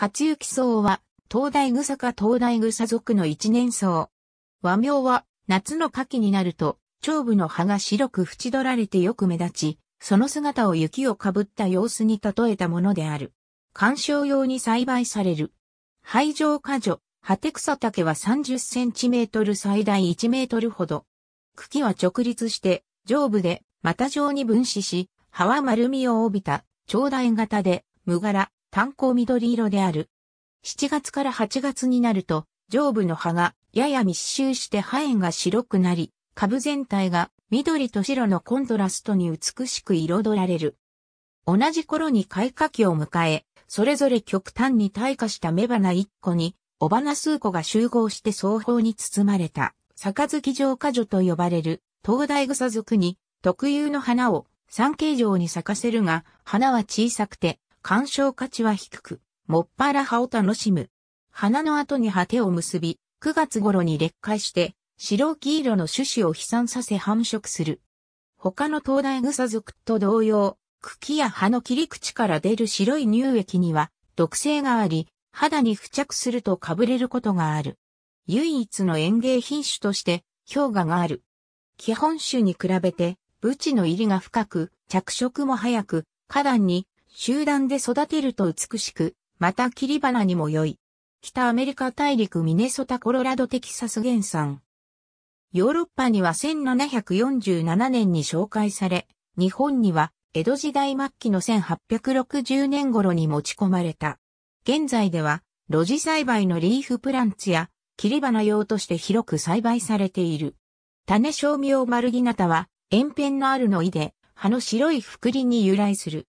初雪草は、東大草か東大草属の一年草。和名は、夏の夏季になると、長部の葉が白く縁取られてよく目立ち、その姿を雪をかぶった様子に例えたものである。観賞用に栽培される。排城果樹、果て草竹は30センチメートル最大1メートルほど。茎は直立して、上部で、股状に分子し、葉は丸みを帯びた、長大型で、無柄、炭鉱緑色である。7月から8月になると、上部の葉がやや密集して葉炎が白くなり、株全体が緑と白のコントラストに美しく彩られる。同じ頃に開花期を迎え、それぞれ極端に退化した雌花1個に、お花数個が集合して双方に包まれた、杯城。花女と呼ばれる、東大草族に、特有の花を、三形状に咲かせるが、花は小さくて、鑑賞価値は低く、もっぱら葉を楽しむ。花の後に果てを結び、9月頃に裂化して、白黄色の種子を飛散させ繁殖する。他の東大草属と同様、茎や葉の切り口から出る白い乳液には毒性があり、肌に付着するとかぶれることがある。唯一の園芸品種として氷河がある。基本種に比べて、ブチの入りが深く、着色も早く、花壇に集団で育てると美しく、また切り花にも良い。北アメリカ大陸ミネソタコロラドテキサス原産。ヨーロッパには1747年に紹介され、日本には江戸時代末期の1860年頃に持ち込まれた。現在では、露地栽培のリーフプランツや切り花用として広く栽培されている。種小苗丸ギナタは、円片のあるの意で、葉の白い覆輪りに由来する。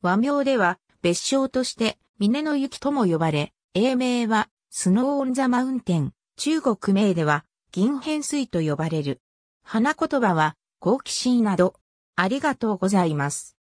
和名では別称として峰の雪とも呼ばれ、英名はスノーオンザマウンテン、中国名では銀変水と呼ばれる。花言葉は好奇心など、ありがとうございます。